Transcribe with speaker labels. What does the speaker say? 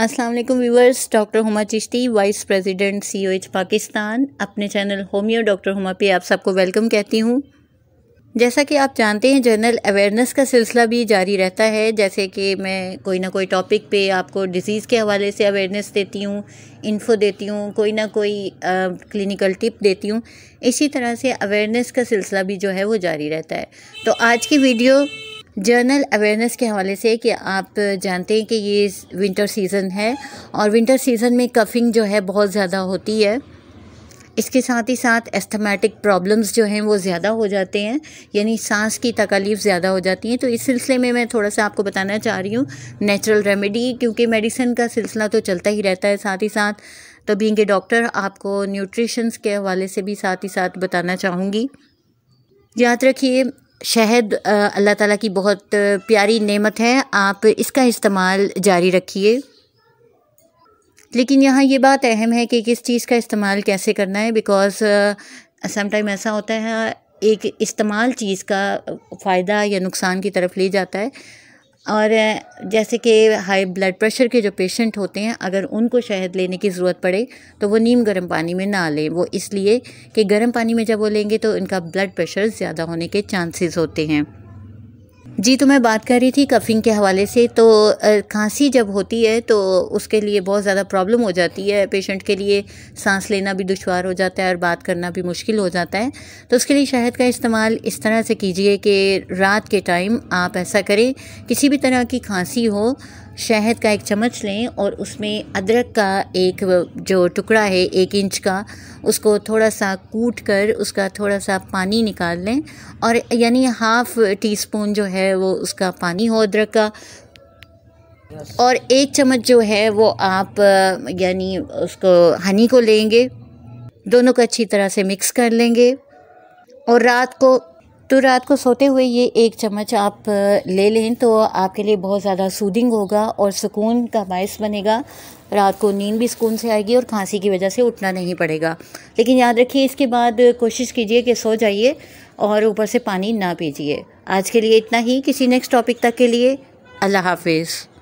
Speaker 1: अस्सलाम वालेकुम viewers doctor Huma Chishti vice president COH Pakistan अपने चैनल होमियो डॉक्टर हुमा पे आप सबको वेलकम कहती हूँ जैसा कि आप जानते हैं जनरल अवेयरनेस का सिलसिला भी जारी रहता है जैसे कि मैं कोई ना कोई टॉपिक पे आपको डिज़ीज़ के हवाले से अवेयरनेस देती हूँ इन्फो देती हूँ कोई ना कोई क्लिनिकल टिप देती हूँ इसी तरह से अवेयरनेस का सिलसिला भी जो है वो जारी रहता है तो आज की वीडियो जर्नल अवेयरनेस के हवाले से कि आप जानते हैं कि ये विंटर सीज़न है और विंटर सीज़न में कफिंग जो है बहुत ज़्यादा होती है इसके साथ ही साथ एस्थमेटिक प्रॉब्लम्स जो हैं वो ज़्यादा हो जाते हैं यानी सांस की तकालीफ ज़्यादा हो जाती हैं तो इस सिलसिले में मैं थोड़ा सा आपको बताना चाह रही हूँ नेचुरल रेमेडी क्योंकि मेडिसिन का सिलसिला तो चलता ही रहता है साथ ही साथ तो के डॉक्टर आपको न्यूट्रिशंस के हवाले से भी साथ ही साथ बताना चाहूँगी याद रखिए शहद अल्लाह ताला की बहुत प्यारी नेमत है आप इसका इस्तेमाल जारी रखिए लेकिन यहाँ ये बात अहम है कि किस चीज़ का इस्तेमाल कैसे करना है बिकॉज़ समटाइम ऐसा होता है एक इस्तेमाल चीज़ का फ़ायदा या नुकसान की तरफ ले जाता है और जैसे कि हाई ब्लड प्रेशर के जो पेशेंट होते हैं अगर उनको शहद लेने की ज़रूरत पड़े तो वो नीम गर्म पानी में ना लें वो इसलिए कि गर्म पानी में जब वो लेंगे तो इनका ब्लड प्रेशर ज़्यादा होने के चांसेस होते हैं जी तो मैं बात कर रही थी कफिंग के हवाले से तो खांसी जब होती है तो उसके लिए बहुत ज़्यादा प्रॉब्लम हो जाती है पेशेंट के लिए सांस लेना भी दुशवार हो जाता है और बात करना भी मुश्किल हो जाता है तो उसके लिए शहद का इस्तेमाल इस तरह से कीजिए कि रात के टाइम आप ऐसा करें किसी भी तरह की खांसी हो शहद का एक चम्मच लें और उसमें अदरक का एक जो टुकड़ा है एक इंच का उसको थोड़ा सा कूट कर उसका थोड़ा सा पानी निकाल लें और यानी हाफ़ टी स्पून जो है है वो उसका पानी हो अदरक का और एक चम्मच जो है वो आप यानी उसको हनी को लेंगे दोनों को अच्छी तरह से मिक्स कर लेंगे और रात को तो रात को सोते हुए ये एक चम्मच आप ले लें तो आपके लिए बहुत ज़्यादा सूदिंग होगा और सुकून का बायस बनेगा रात को नींद भी सुकून से आएगी और खांसी की वजह से उठना नहीं पड़ेगा लेकिन याद रखिए इसके बाद कोशिश कीजिए कि सो जाइए और ऊपर से पानी ना पीजिए आज के लिए इतना ही किसी नेक्स्ट टॉपिक तक के लिए अल्लाह हाफिज़